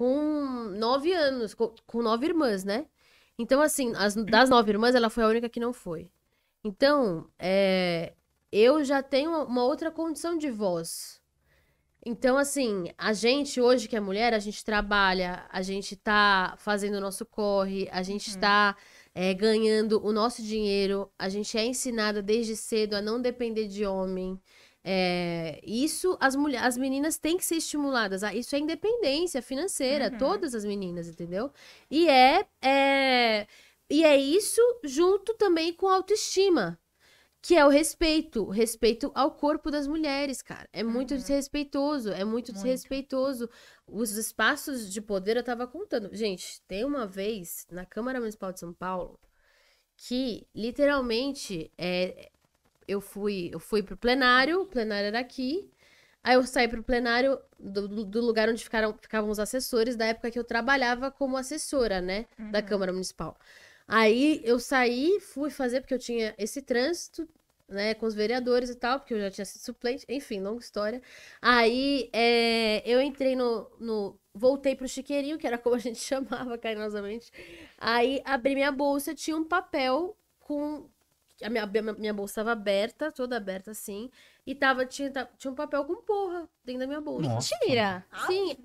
com nove anos, com, nove irmãs, né? Então, assim, as, das nove irmãs, ela foi a única que não foi. Então, é, eu já tenho uma outra condição de voz. Então, assim, a gente hoje que é mulher, a gente trabalha, a gente tá fazendo o nosso corre, a gente está uhum. tá é, ganhando o nosso dinheiro, a gente é ensinada desde cedo a não depender de homem. É, isso as mulheres, as meninas têm que ser estimuladas. A, isso é independência financeira, uhum. todas as meninas, entendeu? E é, é e é isso junto também com autoestima, que é o respeito, respeito ao corpo das mulheres, cara. É muito uhum. desrespeitoso, é muito, muito, desrespeitoso. Os espaços de poder eu tava contando. Gente, tem uma vez na Câmara Municipal de São Paulo que literalmente é, eu fui, eu fui pro plenário, o plenário era aqui. Aí eu saí pro plenário do, do lugar onde ficaram, ficavam os assessores, da época que eu trabalhava como assessora, né? Uhum. Da Câmara Municipal. Aí eu saí, fui fazer, porque eu tinha esse trânsito, né, com os vereadores e tal, porque eu já tinha sido suplente, enfim, longa história. Aí é, eu entrei no, no. Voltei pro chiqueirinho, que era como a gente chamava carinhosamente. Aí abri minha bolsa, tinha um papel com a minha, minha, minha bolsa estava aberta, toda aberta assim, e tava, tinha, tinha um papel com porra dentro da minha bolsa. Nossa. Tira! Ah, Sim,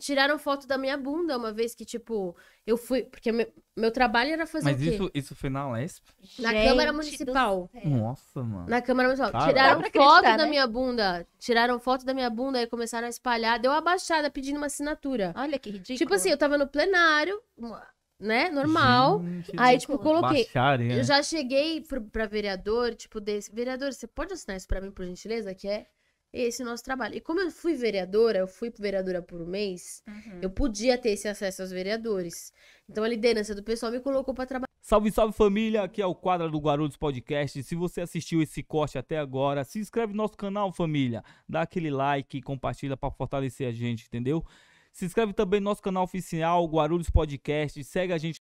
tiraram foto da minha bunda uma vez que, tipo, eu fui, porque meu, meu trabalho era fazer Mas isso, isso foi na Lesp? Na Gente Câmara Municipal. Nossa, mano. Na Câmara Municipal. Tiraram foto da né? minha bunda, tiraram foto da minha bunda e começaram a espalhar, deu baixada pedindo uma assinatura. Olha que ridículo. Tipo assim, eu tava no plenário, uma né, normal. Gente, aí, tipo, coloquei. Baixarem, né? Eu já cheguei pro, pra vereador, tipo, desse. Vereador, você pode assinar isso pra mim, por gentileza? Que é esse nosso trabalho. E como eu fui vereadora, eu fui vereadora por um mês, uhum. eu podia ter esse acesso aos vereadores. Então a liderança do pessoal me colocou para trabalhar. Salve, salve família! Aqui é o Quadra do Guarulhos Podcast. Se você assistiu esse corte até agora, se inscreve no nosso canal, família. Dá aquele like, compartilha para fortalecer a gente, entendeu? Se inscreve também no nosso canal oficial, Guarulhos Podcast. Segue a gente